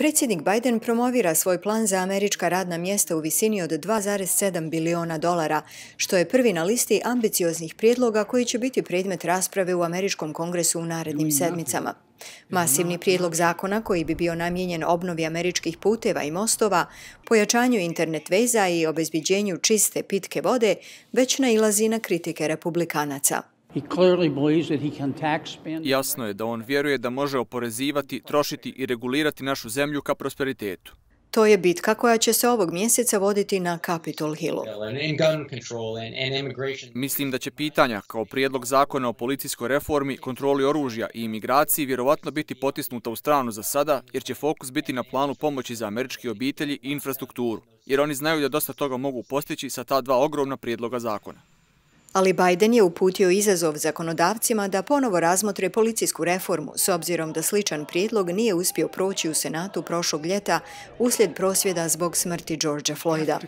Predsjednik Biden promovira svoj plan za američka radna mjesta u visini od 2,7 biliona dolara, što je prvi na listi ambicioznih prijedloga koji će biti predmet rasprave u Američkom kongresu u narednim sedmicama. Masivni prijedlog zakona koji bi bio namjenjen obnovi američkih puteva i mostova, pojačanju internet veza i obezbiđenju čiste pitke vode već nailazi na kritike republikanaca. Jasno je da on vjeruje da može oporezivati, trošiti i regulirati našu zemlju ka prosperitetu. To je bitka koja će se ovog mjeseca voditi na Capitol Hillu. Mislim da će pitanja kao prijedlog zakona o policijskoj reformi, kontroli oružja i imigraciji vjerovatno biti potisnuta u stranu za sada, jer će fokus biti na planu pomoći za američki obitelji i infrastrukturu, jer oni znaju da dosta toga mogu postići sa ta dva ogromna prijedloga zakona. Ali Biden je uputio izazov zakonodavcima da ponovo razmotre policijsku reformu, s obzirom da sličan prijedlog nije uspio proći u Senatu prošlog ljeta uslijed prosvjeda zbog smrti Georgia Floyda.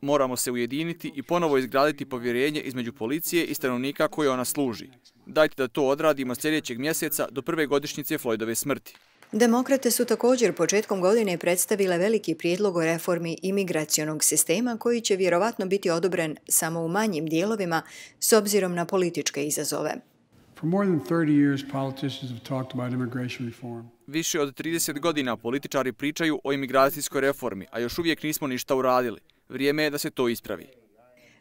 Moramo se ujediniti i ponovo izgraditi povjerenje između policije i stanovnika koje ona služi. Dajte da to odradimo sljedećeg mjeseca do prve godišnjice Floydove smrti. Demokrate su također početkom godine predstavile veliki prijedlog o reformi imigracijonog sistema koji će vjerovatno biti odobren samo u manjim dijelovima s obzirom na političke izazove. Više od 30 godina političari pričaju o imigracijskoj reformi, a još uvijek nismo ništa uradili. Vrijeme je da se to ispravi.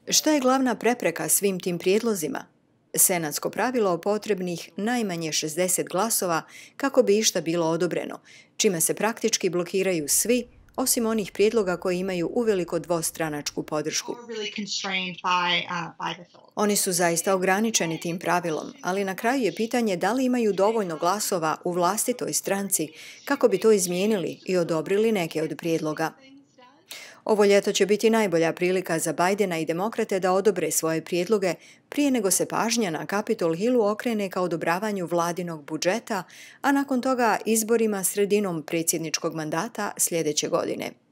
Šta je glavna prepreka svim tim prijedlozima? senatsko pravilo potrebnih najmanje 60 glasova kako bi išta bilo odobreno, čime se praktički blokiraju svi, osim onih prijedloga koji imaju uveliko dvostranačku podršku. Uh, Oni su zaista ograničeni tim pravilom, ali na kraju je pitanje da li imaju dovoljno glasova u vlastitoj stranci kako bi to izmijenili i odobrili neke od prijedloga. Ovo ljeto će biti najbolja prilika za Bajdena i demokrate da odobre svoje prijedloge prije nego se pažnja na Capitol Hillu okrene kao odobravanju vladinog budžeta, a nakon toga izborima sredinom predsjedničkog mandata sljedeće godine.